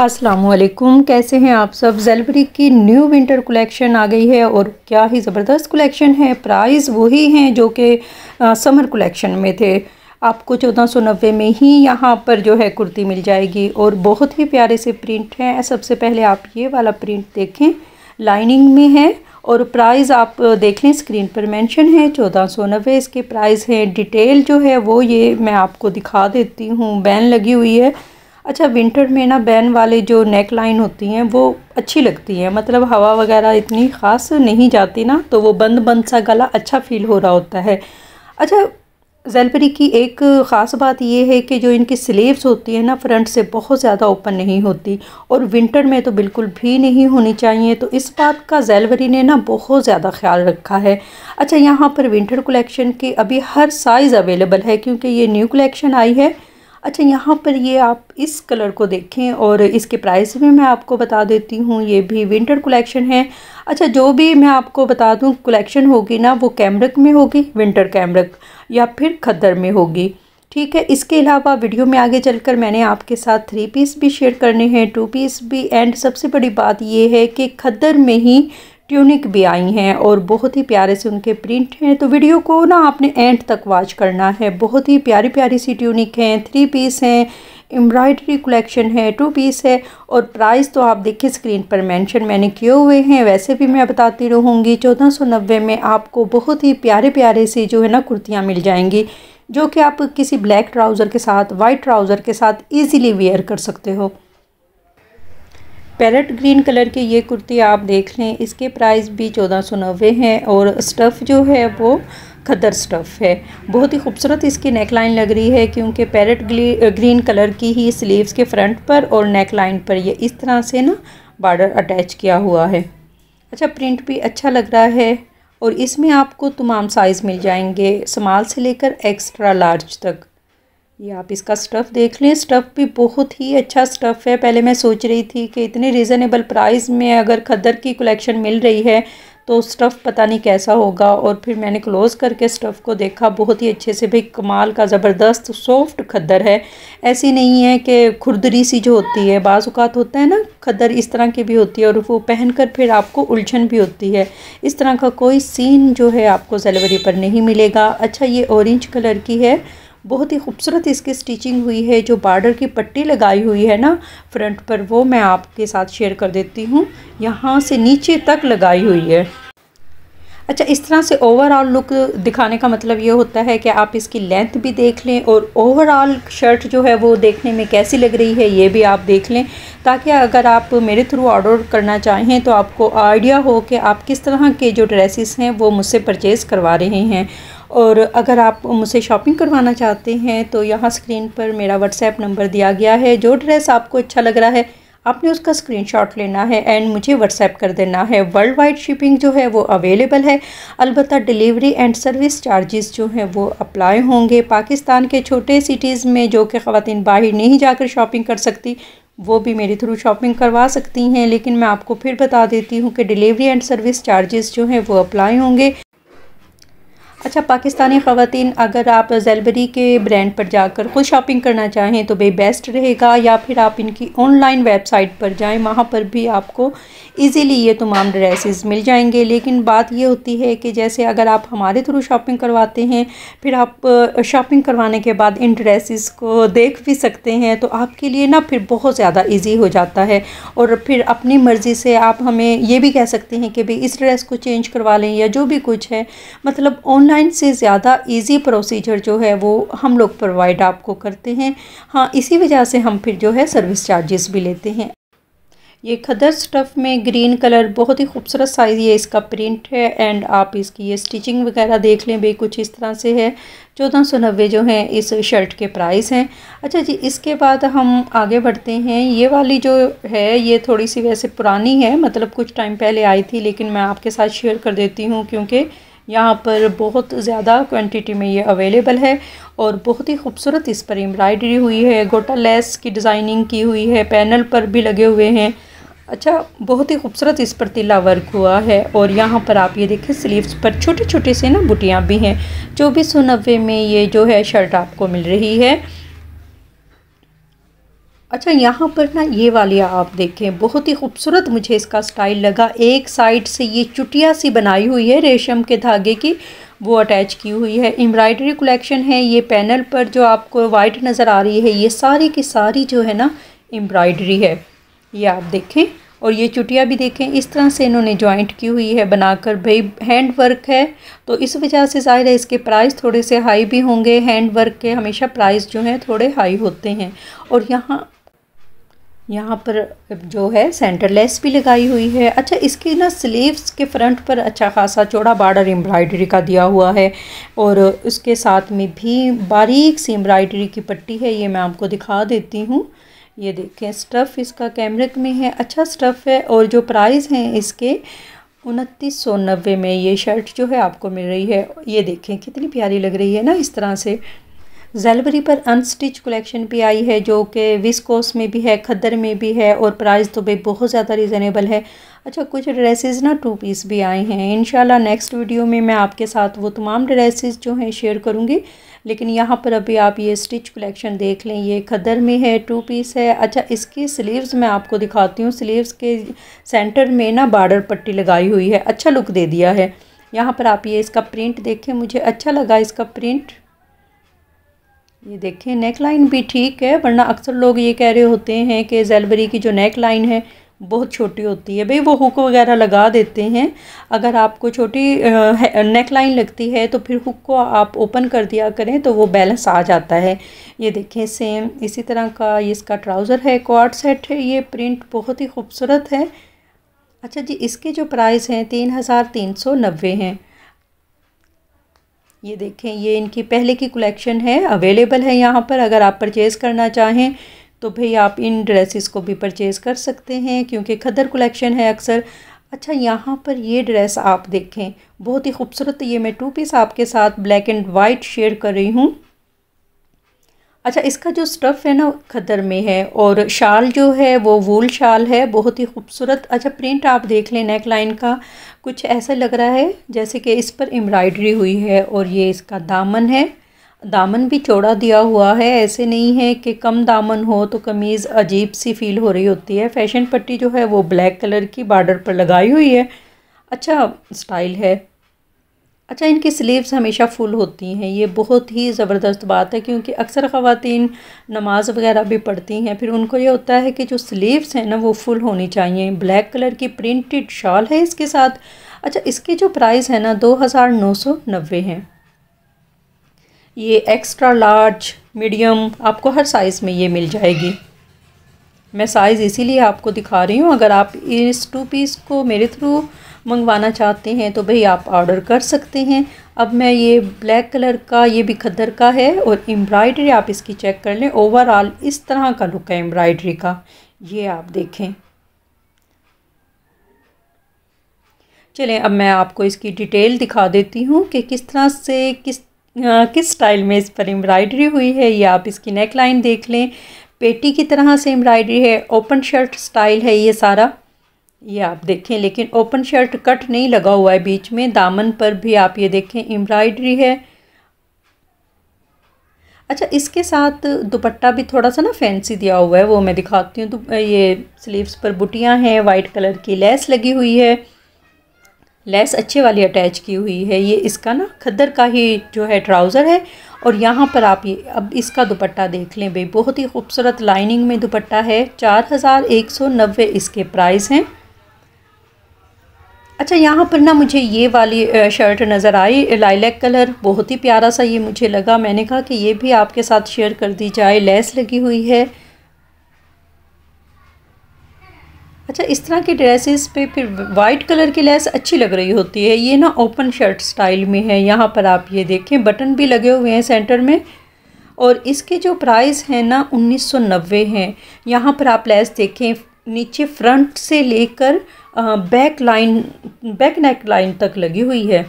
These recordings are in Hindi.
असलकुम कैसे हैं आप सब जेलबरी की न्यू विंटर कलेक्शन आ गई है और क्या ही ज़बरदस्त कलेक्शन है प्राइस वही हैं जो कि समर कलेक्शन में थे आपको चौदह सौ नब्बे में ही यहाँ पर जो है कुर्ती मिल जाएगी और बहुत ही प्यारे से प्रिंट हैं सबसे पहले आप ये वाला प्रिंट देखें लाइनिंग में है और प्राइस आप देख लें स्क्रीन पर मेंशन है चौदह सौ नब्बे इसके प्राइस हैं डिटेल जो है वो ये मैं आपको दिखा देती हूँ बैन लगी हुई है अच्छा विंटर में ना बैन वाले जो नेक लाइन होती हैं वो अच्छी लगती हैं मतलब हवा वगैरह इतनी ख़ास नहीं जाती ना तो वो बंद बंद सा गला अच्छा फील हो रहा होता है अच्छा जेलपरी की एक ख़ास बात यह है कि जो इनकी स्लीव्स होती है ना फ्रंट से बहुत ज़्यादा ओपन नहीं होती और विंटर में तो बिल्कुल भी नहीं होनी चाहिए तो इस बात का जेलवरी ने ना बहुत ज़्यादा ख्याल रखा है अच्छा यहाँ पर विंटर कलेक्शन के अभी हर साइज़ अवेलेबल है क्योंकि ये न्यू कलेक्शन आई है अच्छा यहाँ पर ये आप इस कलर को देखें और इसके प्राइस भी मैं आपको बता देती हूँ ये भी विंटर कलेक्शन है अच्छा जो भी मैं आपको बता दूँ कलेक्शन होगी ना वो कैमरक में होगी विंटर कैमरक या फिर खद्दर में होगी ठीक है इसके अलावा वीडियो में आगे चलकर मैंने आपके साथ थ्री पीस भी शेयर करने हैं टू पीस भी एंड सबसे बड़ी बात ये है कि खद्दर में ही ट्यूनिक भी आई हैं और बहुत ही प्यारे से उनके प्रिंट हैं तो वीडियो को ना आपने एंड तक वॉच करना है बहुत ही प्यारी प्यारी सी ट्यूनिक हैं थ्री पीस हैं एम्ब्रॉयडरी कलेक्शन है टू पीस है और प्राइस तो आप देखिए स्क्रीन पर मेंशन मैंने किए हुए हैं वैसे भी मैं बताती रहूँगी चौदह सौ नब्बे में आपको बहुत ही प्यारे प्यारे से जो है ना कुर्तियाँ मिल जाएंगी जो कि आप किसी ब्लैक ट्राउज़र के साथ वाइट ट्राउज़र के साथ ईजिली वेयर कर सकते हो पैरट ग्रीन कलर की ये कुर्ती आप देख लें इसके प्राइस भी चौदह सौ नब्बे हैं और स्टफ़ जो है वो खदर स्टफ़ है बहुत ही खूबसूरत इसकी नेक लाइन लग रही है क्योंकि पैरट ग्रीन कलर की ही स्लीव्स के फ्रंट पर और नेक लाइन पर ये इस तरह से ना बॉर्डर अटैच किया हुआ है अच्छा प्रिंट भी अच्छा लग रहा है और इसमें आपको तमाम साइज़ मिल जाएंगे स्माल से लेकर एक्स्ट्रा लार्ज तक ये आप इसका स्टफ़ देख लें स्टफ़ भी बहुत ही अच्छा स्टफ़ है पहले मैं सोच रही थी कि इतने रिज़नेबल प्राइस में अगर खदर की कलेक्शन मिल रही है तो स्टफ़ पता नहीं कैसा होगा और फिर मैंने क्लोज़ करके स्टफ़ को देखा बहुत ही अच्छे से भाई कमाल का ज़बरदस्त सॉफ्ट खद्दर है ऐसी नहीं है कि खुरदरी सी जो होती है बाज़ात होता है ना खद्दर इस तरह की भी होती है और वो पहन कर फिर आपको उलझन भी होती है इस तरह का कोई सीन जो है आपको जलवरी पर नहीं मिलेगा अच्छा ये ऑरेंज कलर की है बहुत ही खूबसूरत इसकी स्टिचिंग हुई है जो बॉर्डर की पट्टी लगाई हुई है ना फ्रंट पर वो मैं आपके साथ शेयर कर देती हूँ यहाँ से नीचे तक लगाई हुई है अच्छा इस तरह से ओवरऑल लुक दिखाने का मतलब ये होता है कि आप इसकी लेंथ भी देख लें और ओवरऑल शर्ट जो है वो देखने में कैसी लग रही है ये भी आप देख लें ताकि अगर आप मेरे थ्रू ऑर्डर करना चाहें तो आपको आइडिया हो कि आप किस तरह के जो ड्रेसेस हैं वो मुझसे परचेज़ करवा रहे हैं और अगर आप मुझसे शॉपिंग करवाना चाहते हैं तो यहाँ स्क्रीन पर मेरा व्हाट्सएप नंबर दिया गया है जो ड्रेस आपको अच्छा लग रहा है आपने उसका स्क्रीनशॉट लेना है एंड मुझे व्हाट्सएप कर देना है वर्ल्ड वाइड शिपिंग जो है वो अवेलेबल है अलबत्त डिलीवरी एंड सर्विस चार्जेस जो हैं वो अप्लाई होंगे पाकिस्तान के छोटे सिटीज़ में जो कि खातन बाहर नहीं जाकर शॉपिंग कर सकती वो भी मेरे थ्रू शॉपिंग करवा सकती हैं लेकिन मैं आपको फिर बता देती हूँ कि डिलीवरी एंड सर्विस चार्जेस जो हैं वो अप्लाई होंगे अच्छा पाकिस्तानी ख़वान अगर आप जेलबरी के ब्रांड पर जाकर खुद शॉपिंग करना चाहें तो भाई बेस्ट रहेगा या फिर आप इनकी ऑनलाइन वेबसाइट पर जाएं वहाँ पर भी आपको इजीली ये तमाम ड्रेसेस मिल जाएंगे लेकिन बात ये होती है कि जैसे अगर आप हमारे थ्रू शॉपिंग करवाते हैं फिर आप शॉपिंग करवाने के बाद इन ड्रेसिस को देख भी सकते हैं तो आपके लिए ना फिर बहुत ज़्यादा ईजी हो जाता है और फिर अपनी मर्ज़ी से आप हमें ये भी कह सकते हैं कि भाई इस ड्रेस को चेंज करवा लें या जो भी कुछ है मतलब ऑनलाइन नाइन से ज़्यादा इजी प्रोसीजर जो है वो हम लोग प्रोवाइड आपको करते हैं हाँ इसी वजह से हम फिर जो है सर्विस चार्जेस भी लेते हैं ये खदर स्टफ़ में ग्रीन कलर बहुत ही खूबसूरत साइज़ ये इसका प्रिंट है एंड आप इसकी ये स्टिचिंग वगैरह देख लें भाई कुछ इस तरह से है चौदह सौ नब्बे जो हैं इस शर्ट के प्राइस हैं अच्छा जी इसके बाद हम आगे बढ़ते हैं ये वाली जो है ये थोड़ी सी वैसे पुरानी है मतलब कुछ टाइम पहले आई थी लेकिन मैं आपके साथ शेयर कर देती हूँ क्योंकि यहाँ पर बहुत ज़्यादा क्वांटिटी में ये अवेलेबल है और बहुत ही खूबसूरत इस पर एम्ब्रॉयडरी हुई है गोटा लेस की डिज़ाइनिंग की हुई है पैनल पर भी लगे हुए हैं अच्छा बहुत ही खूबसूरत इस पर तिला वर्क हुआ है और यहाँ पर आप ये देखें स्लीव्स पर छोटे छोटे से ना बुटियाँ भी हैं चौबीस सौ नब्बे में ये जो है शर्ट आपको मिल रही है अच्छा यहाँ पर ना ये वाली आप देखें बहुत ही खूबसूरत मुझे इसका स्टाइल लगा एक साइड से ये चुटिया सी बनाई हुई है रेशम के धागे की वो अटैच की हुई है एम्ब्रॉयडरी कलेक्शन है ये पैनल पर जो आपको वाइट नज़र आ रही है ये सारी की सारी जो है ना एम्ब्रॉयडरी है ये आप देखें और ये चुटिया भी देखें इस तरह से इन्होंने जॉइंट की हुई है बनाकर भाई हैंड वर्क है तो इस वजह से ज़ाहिर है इसके प्राइस थोड़े से हाई भी होंगे हैंड वर्क के हमेशा प्राइस जो हैं थोड़े हाई होते हैं और यहाँ यहाँ पर जो है सेंटर लेस भी लगाई हुई है अच्छा इसकी ना स्लीव्स के फ्रंट पर अच्छा खासा चौड़ा बार्डर एम्ब्रॉयडरी का दिया हुआ है और उसके साथ में भी बारीक सी एम्ब्रॉयडरी की पट्टी है ये मैं आपको दिखा देती हूँ ये देखें स्टफ़ इसका कैमरिक में है अच्छा स्टफ़ है और जो प्राइस हैं इसके उनतीस सौ नब्बे में ये शर्ट जो है आपको मिल रही है ये देखें कितनी प्यारी लग रही है ना इस तरह से जेलवरी पर अनस्टिच कलेक्शन भी आई है जो कि विस्कोस में भी है खद्दर में भी है और प्राइस तो भी बहुत ज़्यादा रिजनेबल है अच्छा कुछ ड्रेसेस ना टू पीस भी आए हैं इन नेक्स्ट वीडियो में मैं आपके साथ वो तमाम ड्रेसेस जो हैं शेयर करूँगी लेकिन यहाँ पर अभी आप ये स्टिच कलेक्शन देख लें ये खदर में है टू पीस है अच्छा इसकी स्लीव्स मैं आपको दिखाती हूँ स्लीव्स के सेंटर में ना बार्डर पट्टी लगाई हुई है अच्छा लुक दे दिया है यहाँ पर आप ये इसका प्रिंट देखें मुझे अच्छा लगा इसका प्रिंट ये देखिए नेक लाइन भी ठीक है वरना अक्सर लोग ये कह रहे होते हैं कि जेलबरी की जो नेक लाइन है बहुत छोटी होती है भाई वो हुक वगैरह लगा देते हैं अगर आपको छोटी नेक लाइन लगती है तो फिर हुक को आप ओपन कर दिया करें तो वो बैलेंस आ जाता है ये देखें सेम इसी तरह का ये इसका ट्राउज़र है क्वार्ट सेट है ये प्रिंट बहुत ही खूबसूरत है अच्छा जी इसके जो प्राइस हैं तीन हज़ार तीन सौ नब्बे हैं ये देखें ये इनकी पहले की कलेक्शन है अवेलेबल है यहाँ पर अगर आप परचेज़ करना चाहें तो भाई आप इन ड्रेसेस को भी परचेज़ कर सकते हैं क्योंकि खदर कलेक्शन है अक्सर अच्छा यहाँ पर ये ड्रेस आप देखें बहुत ही खूबसूरत ये मैं टू पीस आपके साथ ब्लैक एंड वाइट शेयर कर रही हूँ अच्छा इसका जो स्टफ़ है ना खदर में है और शाल जो है वो वूल शाल है बहुत ही खूबसूरत अच्छा प्रिंट आप देख लें नेक लाइन का कुछ ऐसा लग रहा है जैसे कि इस पर एम्ब्रॉयडरी हुई है और ये इसका दामन है दामन भी चौड़ा दिया हुआ है ऐसे नहीं है कि कम दामन हो तो कमीज़ अजीब सी फील हो रही होती है फैशन पट्टी जो है वो ब्लैक कलर की बॉर्डर पर लगाई हुई है अच्छा स्टाइल है अच्छा इनकी स्लीव्स हमेशा फुल होती हैं ये बहुत ही ज़बरदस्त बात है क्योंकि अक्सर ख़वान नमाज वगैरह भी पढ़ती हैं फिर उनको ये होता है कि जो स्लीव्स हैं ना वो फुल होनी चाहिए ब्लैक कलर की प्रिंटेड शॉल है इसके साथ अच्छा इसके जो प्राइस है ना दो हज़ार नौ सौ नब्बे है ये एक्स्ट्रा लार्ज मीडियम आपको हर साइज़ में ये मिल जाएगी मैं साइज़ इसीलिए आपको दिखा रही हूँ अगर आप इस टू पीस को मेरे थ्रू मंगवाना चाहते हैं तो भाई आप ऑर्डर कर सकते हैं अब मैं ये ब्लैक कलर का ये भी खद्दर का है और एम्ब्रॉयडरी आप इसकी चेक कर लें ओवरऑल इस तरह का लुक है एम्ब्रॉयडरी का ये आप देखें चलें अब मैं आपको इसकी डिटेल दिखा देती हूँ कि किस तरह से किस आ, किस स्टाइल में इस पर एम्ब्रॉयडरी हुई है ये आप इसकी नेक लाइन देख लें पेटी की तरह से एम्ब्रॉयडरी है ओपन शर्ट स्टाइल है ये सारा ये आप देखें लेकिन ओपन शर्ट कट नहीं लगा हुआ है बीच में दामन पर भी आप ये देखें एम्ब्रॉयडरी है अच्छा इसके साथ दुपट्टा भी थोड़ा सा ना फैंसी दिया हुआ है वो मैं दिखाती हूँ तो ये स्लीव्स पर बुटियाँ हैं वाइट कलर की लेस लगी हुई है लेस अच्छे वाली अटैच की हुई है ये इसका ना खद्दर का ही जो है ट्राउज़र है और यहाँ पर आप ये अब इसका दुपट्टा देख लें भाई बहुत ही खूबसूरत लाइनिंग में दुपट्टा है चार हज़ार एक सौ नब्बे इसके प्राइस हैं अच्छा यहाँ पर ना मुझे ये वाली शर्ट नज़र आई लाइलैक कलर बहुत ही प्यारा सा ये मुझे लगा मैंने कहा कि ये भी आपके साथ शेयर कर दी जाए लेस लगी हुई है अच्छा इस तरह के ड्रेसेस पे फिर वाइट कलर की लेस अच्छी लग रही होती है ये ना ओपन शर्ट स्टाइल में है यहाँ पर आप ये देखें बटन भी लगे हुए हैं सेंटर में और इसके जो प्राइस हैं ना उन्नीस नब्बे हैं यहाँ पर आप लेस देखें नीचे फ्रंट से लेकर back line back neck line तक लगी हुई है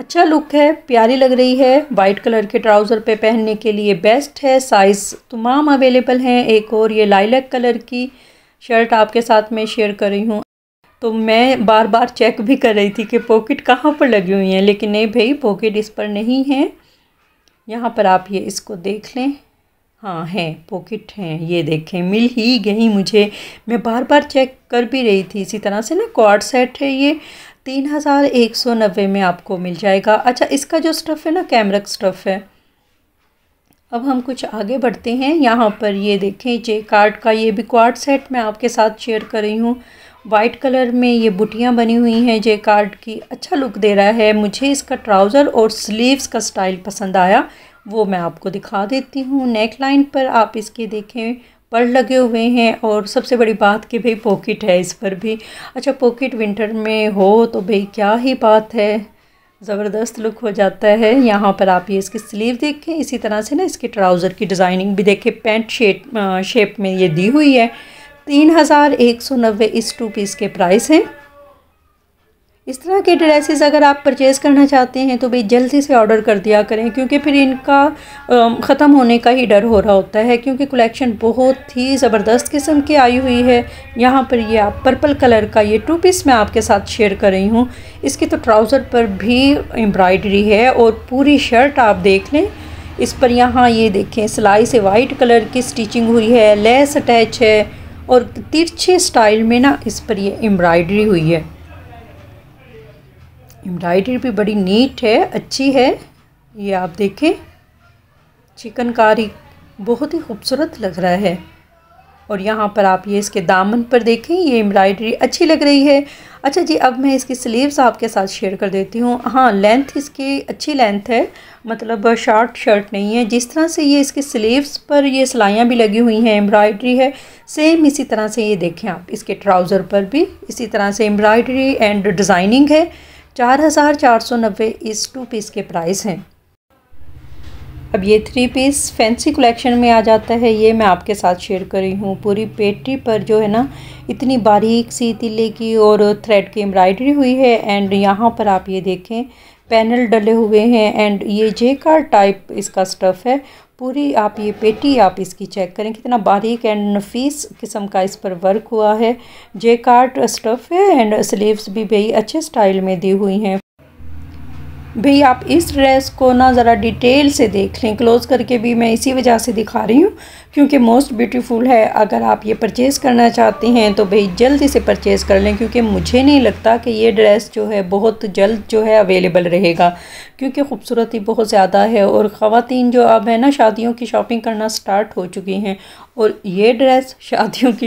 अच्छा लुक है प्यारी लग रही है वाइट कलर के ट्राउज़र पे पहनने के लिए बेस्ट है साइज़ तमाम अवेलेबल हैं एक और ये लाइलक कलर की शर्ट आपके साथ में शेयर कर रही हूँ तो मैं बार बार चेक भी कर रही थी कि पॉकेट कहाँ पर लगी हुई हैं लेकिन नहीं भाई पॉकेट इस पर नहीं है यहाँ पर आप ये इसको देख लें हाँ हैं पॉकेट हैं ये देखें मिल ही गई मुझे मैं बार बार चेक कर भी रही थी इसी तरह से ना कॉर्ड सेट है ये तीन हज़ार एक सौ नब्बे में आपको मिल जाएगा अच्छा इसका जो स्टफ़ है ना कैमरक स्टफ़ है अब हम कुछ आगे बढ़ते हैं यहाँ पर ये देखें जे कार्ड का ये भी क्वाड सेट मैं आपके साथ शेयर कर रही हूँ वाइट कलर में ये बुटियाँ बनी हुई हैं जे कार्ड की अच्छा लुक दे रहा है मुझे इसका ट्राउज़र और स्लीव्स का स्टाइल पसंद आया वो मैं आपको दिखा देती हूँ नेक लाइन पर आप इसके देखें पर लगे हुए हैं और सबसे बड़ी बात कि भाई पॉकेट है इस पर भी अच्छा पॉकेट विंटर में हो तो भाई क्या ही बात है ज़बरदस्त लुक हो जाता है यहाँ पर आप ये इसकी स्लीव देखें इसी तरह से ना इसके ट्राउज़र की डिज़ाइनिंग भी देखें पैंट शेट शेप में ये दी हुई है तीन हज़ार एक सौ नब्बे इस टू पीस के प्राइस हैं इस तरह के ड्रेसेस अगर आप परचेज़ करना चाहते हैं तो भाई जल्दी से ऑर्डर कर दिया करें क्योंकि फिर इनका ख़त्म होने का ही डर हो रहा होता है क्योंकि कलेक्शन बहुत ही ज़बरदस्त किस्म की आई हुई है यहाँ पर ये आप पर्पल कलर का ये टू पीस मैं आपके साथ शेयर कर रही हूँ इसकी तो ट्राउज़र पर भी एम्ब्रॉयडरी है और पूरी शर्ट आप देख लें इस पर यहाँ ये देखें सिलाई से वाइट कलर की स्टिचिंग हुई है लेस अटैच है और तिरछे स्टाइल में ना इस पर ये एम्ब्रॉयडरी हुई है एम्ब्रॉयडरी भी बड़ी नीट है अच्छी है ये आप देखें चिकनकारी बहुत ही खूबसूरत लग रहा है और यहाँ पर आप ये इसके दामन पर देखें ये एम्ब्रॉयडरी अच्छी लग रही है अच्छा जी अब मैं इसकी स्लीव्स आपके साथ शेयर कर देती हूँ हाँ लेंथ इसकी अच्छी लेंथ है मतलब शॉर्ट शर्ट नहीं है जिस तरह से ये इसके स्लीव्स पर ये सिलाइयाँ भी लगी हुई हैं एम्ब्रॉयडरी है सेम इसी तरह से ये देखें आप इसके ट्राउज़र पर भी इसी तरह से एम्ब्रॉयडरी एंड डिज़ाइनिंग है चार हज़ार चार सौ नब्बे इस टू पीस के प्राइस हैं अब ये थ्री पीस फैंसी कलेक्शन में आ जाता है ये मैं आपके साथ शेयर कर रही हूँ पूरी पेटी पर जो है ना इतनी बारीक सी तिले की और थ्रेड की एम्ब्रॉयडरी हुई है एंड यहाँ पर आप ये देखें पैनल डले हुए हैं एंड ये जेकार टाइप इसका स्टफ़ है पूरी आप ये पेटी आप इसकी चेक करें कितना बारीक एंड नफीस किस्म का इस पर वर्क हुआ है जे कार्ट स्टफ़ है एंड स्लीव्स भी बेई अच्छे स्टाइल में दी हुई हैं भाई आप इस ड्रेस को ना ज़रा डिटेल से देख लें क्लोज़ करके भी मैं इसी वजह से दिखा रही हूँ क्योंकि मोस्ट ब्यूटीफुल है अगर आप ये परचेज़ करना चाहते हैं तो भाई जल्दी से परचेज़ कर लें क्योंकि मुझे नहीं लगता कि ये ड्रेस जो है बहुत जल्द जो है अवेलेबल रहेगा क्योंकि खूबसूरती बहुत ज़्यादा है और ख़वान जो अब है ना शादियों की शॉपिंग करना स्टार्ट हो चुकी हैं और ये ड्रेस शादियों के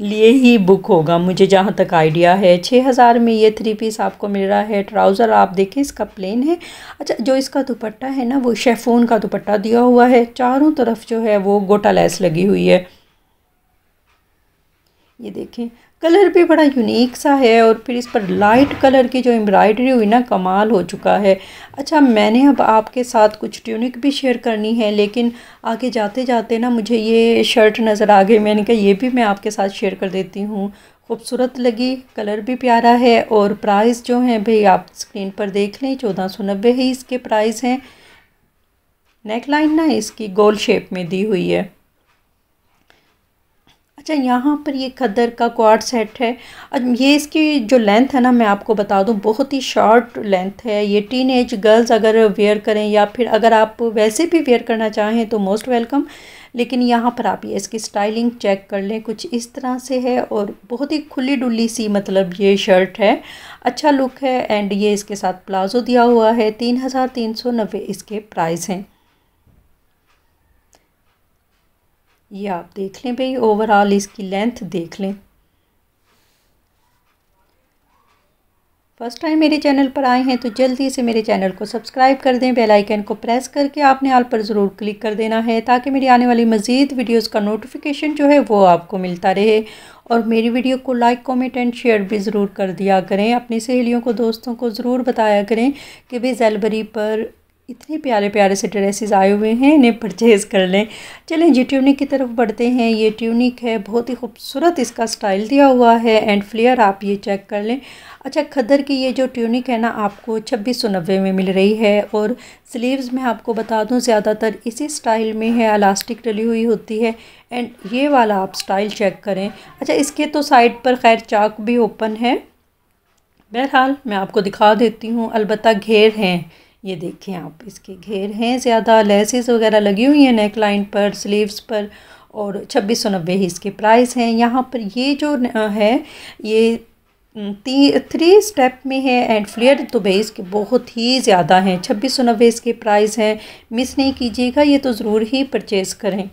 लिए ही बुक होगा मुझे जहाँ तक आइडिया है छः हज़ार में ये थ्री पीस आपको मिल रहा है ट्राउज़र आप देखें इसका प्लेन है अच्छा जो इसका दुपट्टा है ना वो शेफून का दुपट्टा दिया हुआ है चारों तरफ जो है वो गोटा लैस लगी हुई है ये देखें कलर भी बड़ा यूनिक सा है और फिर इस पर लाइट कलर की जो एम्ब्रॉयडरी हुई ना कमाल हो चुका है अच्छा मैंने अब आपके साथ कुछ ट्यूनिक भी शेयर करनी है लेकिन आगे जाते जाते ना मुझे ये शर्ट नज़र आ गई मैंने कहा ये भी मैं आपके साथ शेयर कर देती हूँ खूबसूरत लगी कलर भी प्यारा है और प्राइस जो है भाई आप स्क्रीन पर देख लें चौदह सौ नब्बे ही इसके प्राइस हैं नेक लाइन ना इसकी गोल शेप में दी हुई है अच्छा यहाँ पर ये खदर का क्वाड सेट है ये इसकी जो लेंथ है ना मैं आपको बता दूँ बहुत ही शॉर्ट लेंथ है ये टीन एज गर्ल्स अगर वेयर करें या फिर अगर आप वैसे भी वेयर करना चाहें तो मोस्ट वेलकम लेकिन यहाँ पर आप ये इसकी स्टाइलिंग चेक कर लें कुछ इस तरह से है और बहुत ही खुली डुल्ली सी मतलब ये शर्ट है अच्छा लुक है एंड ये इसके साथ प्लाज़ो दिया हुआ है तीन हज़ार तीन सौ नब्बे इसके प्राइस हैं ये आप देख लें भाई ओवरऑल इसकी लेंथ देख लें फर्स्ट टाइम मेरे चैनल पर आए हैं तो जल्दी से मेरे चैनल को सब्सक्राइब कर दें बेल आइकन को प्रेस करके आपने आल पर ज़रूर क्लिक कर देना है ताकि मेरी आने वाली मज़ीद वीडियोस का नोटिफिकेशन जो है वो आपको मिलता रहे और मेरी वीडियो को लाइक कमेंट एंड शेयर भी ज़रूर कर दिया करें अपनी सहेलियों को दोस्तों को ज़रूर बताया करें कि भाई जेलबरी पर इतने प्यारे प्यारे से ड्रेसेस आए हुए हैं इन्हें परचेज़ कर लें चलें जी ट्यूनिक की तरफ बढ़ते हैं ये ट्यूनिक है बहुत ही खूबसूरत इसका स्टाइल दिया हुआ है एंड फ्लेयर आप ये चेक कर लें अच्छा खदर की ये जो ट्यूनिक है ना आपको छब्बीस सौ नब्बे में मिल रही है और स्लीव्स में आपको बता दूँ ज़्यादातर इसी स्टाइल में है अलास्टिक डली हुई होती है एंड ये वाला आप स्टाइल चेक करें अच्छा इसके तो साइड पर खैर चाक भी ओपन है बहरहाल मैं आपको दिखा देती हूँ अलबत्त घेर हैं ये देखें आप इसके घेर हैं ज़्यादा लेसेस वगैरह लगी हुई हैं नेक लाइन पर स्लीव्स पर और छब्बीस सौ नब्बे ही इसके प्राइस हैं यहाँ पर ये जो है ये ती थ्री स्टेप में है एंड फ्लेयर तो भाई इसके बहुत ही ज़्यादा हैं छब्बीस सौ नब्बे इसके प्राइस हैं मिस नहीं कीजिएगा ये तो ज़रूर ही परचेज़ करें